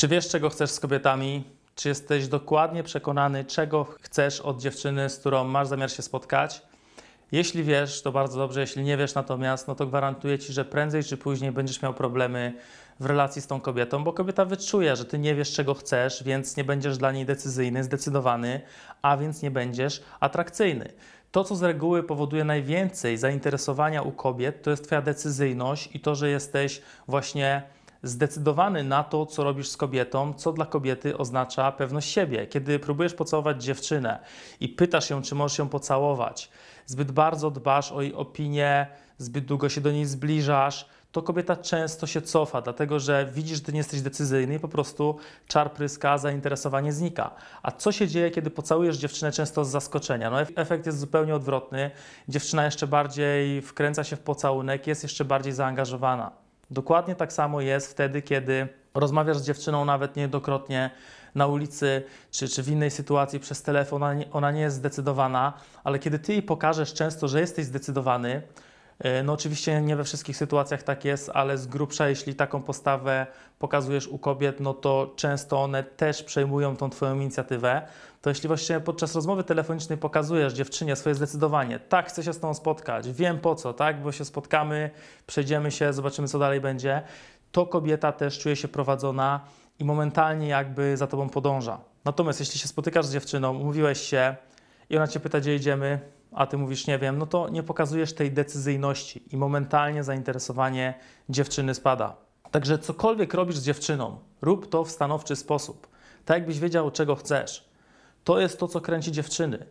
Czy wiesz, czego chcesz z kobietami? Czy jesteś dokładnie przekonany, czego chcesz od dziewczyny, z którą masz zamiar się spotkać? Jeśli wiesz, to bardzo dobrze, jeśli nie wiesz natomiast, no to gwarantuję Ci, że prędzej czy później będziesz miał problemy w relacji z tą kobietą, bo kobieta wyczuje, że Ty nie wiesz, czego chcesz, więc nie będziesz dla niej decyzyjny, zdecydowany, a więc nie będziesz atrakcyjny. To, co z reguły powoduje najwięcej zainteresowania u kobiet, to jest Twoja decyzyjność i to, że jesteś właśnie zdecydowany na to, co robisz z kobietą, co dla kobiety oznacza pewność siebie. Kiedy próbujesz pocałować dziewczynę i pytasz ją, czy możesz ją pocałować, zbyt bardzo dbasz o jej opinię, zbyt długo się do niej zbliżasz, to kobieta często się cofa, dlatego że widzisz, że ty nie jesteś decyzyjny i po prostu czar pryska, zainteresowanie znika. A co się dzieje, kiedy pocałujesz dziewczynę często z zaskoczenia? No, efekt jest zupełnie odwrotny. Dziewczyna jeszcze bardziej wkręca się w pocałunek, jest jeszcze bardziej zaangażowana. Dokładnie tak samo jest wtedy, kiedy rozmawiasz z dziewczyną nawet niejednokrotnie na ulicy czy, czy w innej sytuacji przez telefon, ona nie, ona nie jest zdecydowana, ale kiedy ty jej pokażesz często, że jesteś zdecydowany, E, no oczywiście nie we wszystkich sytuacjach tak jest, ale z grubsza, jeśli taką postawę pokazujesz u kobiet, no to często one też przejmują tą Twoją inicjatywę. To jeśli właśnie podczas rozmowy telefonicznej pokazujesz dziewczynie swoje zdecydowanie, tak, chcę się z tą spotkać, wiem po co, tak, bo się spotkamy, przejdziemy się, zobaczymy co dalej będzie, to kobieta też czuje się prowadzona i momentalnie jakby za Tobą podąża. Natomiast jeśli się spotykasz z dziewczyną, umówiłeś się i ona Cię pyta, gdzie idziemy, a ty mówisz nie wiem, no to nie pokazujesz tej decyzyjności i momentalnie zainteresowanie dziewczyny spada. Także cokolwiek robisz z dziewczyną, rób to w stanowczy sposób. Tak jakbyś wiedział, czego chcesz. To jest to, co kręci dziewczyny.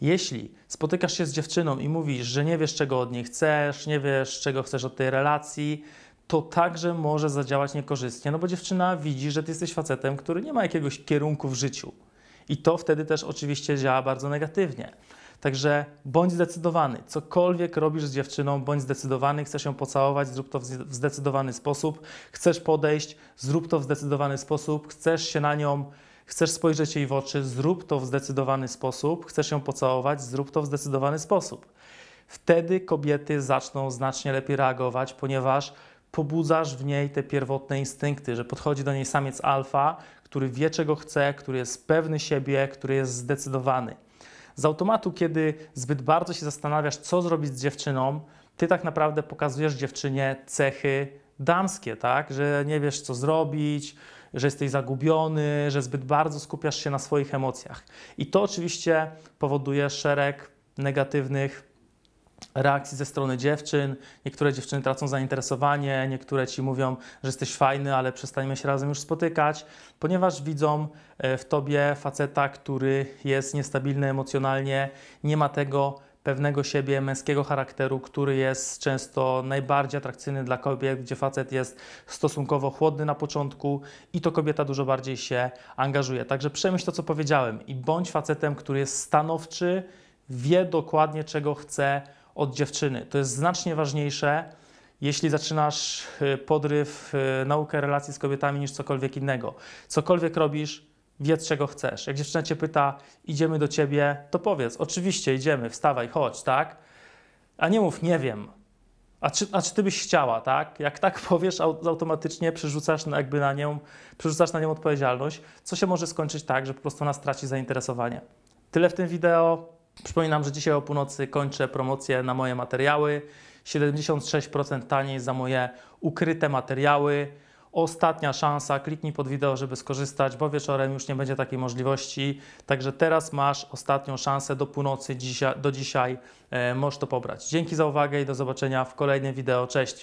Jeśli spotykasz się z dziewczyną i mówisz, że nie wiesz, czego od niej chcesz, nie wiesz, czego chcesz od tej relacji, to także może zadziałać niekorzystnie, no bo dziewczyna widzi, że ty jesteś facetem, który nie ma jakiegoś kierunku w życiu. I to wtedy też oczywiście działa bardzo negatywnie. Także bądź zdecydowany. Cokolwiek robisz z dziewczyną, bądź zdecydowany. Chcesz ją pocałować, zrób to w zdecydowany sposób. Chcesz podejść, zrób to w zdecydowany sposób. Chcesz się na nią, chcesz spojrzeć jej w oczy, zrób to w zdecydowany sposób. Chcesz ją pocałować, zrób to w zdecydowany sposób. Wtedy kobiety zaczną znacznie lepiej reagować, ponieważ pobudzasz w niej te pierwotne instynkty, że podchodzi do niej samiec alfa, który wie czego chce, który jest pewny siebie, który jest zdecydowany. Z automatu, kiedy zbyt bardzo się zastanawiasz, co zrobić z dziewczyną, ty tak naprawdę pokazujesz dziewczynie cechy damskie, tak? Że nie wiesz, co zrobić, że jesteś zagubiony, że zbyt bardzo skupiasz się na swoich emocjach. I to oczywiście powoduje szereg negatywnych reakcji ze strony dziewczyn. Niektóre dziewczyny tracą zainteresowanie, niektóre ci mówią, że jesteś fajny, ale przestaniemy się razem już spotykać, ponieważ widzą e, w tobie faceta, który jest niestabilny emocjonalnie, nie ma tego pewnego siebie męskiego charakteru, który jest często najbardziej atrakcyjny dla kobiet, gdzie facet jest stosunkowo chłodny na początku i to kobieta dużo bardziej się angażuje. Także przemyśl to, co powiedziałem i bądź facetem, który jest stanowczy, wie dokładnie, czego chce, od dziewczyny. To jest znacznie ważniejsze, jeśli zaczynasz y, podryw, y, naukę relacji z kobietami niż cokolwiek innego. Cokolwiek robisz, wiedz czego chcesz. Jak dziewczyna cię pyta, idziemy do ciebie, to powiedz, oczywiście idziemy, wstawaj, chodź, tak? A nie mów, nie wiem. A czy, a czy ty byś chciała, tak? Jak tak powiesz, automatycznie przerzucasz na, jakby na nią, przerzucasz na nią odpowiedzialność, co się może skończyć tak, że po prostu ona straci zainteresowanie. Tyle w tym wideo. Przypominam, że dzisiaj o północy kończę promocję na moje materiały. 76% taniej za moje ukryte materiały. Ostatnia szansa, kliknij pod wideo, żeby skorzystać, bo wieczorem już nie będzie takiej możliwości. Także teraz masz ostatnią szansę do północy, do dzisiaj e, możesz to pobrać. Dzięki za uwagę i do zobaczenia w kolejnym wideo. Cześć!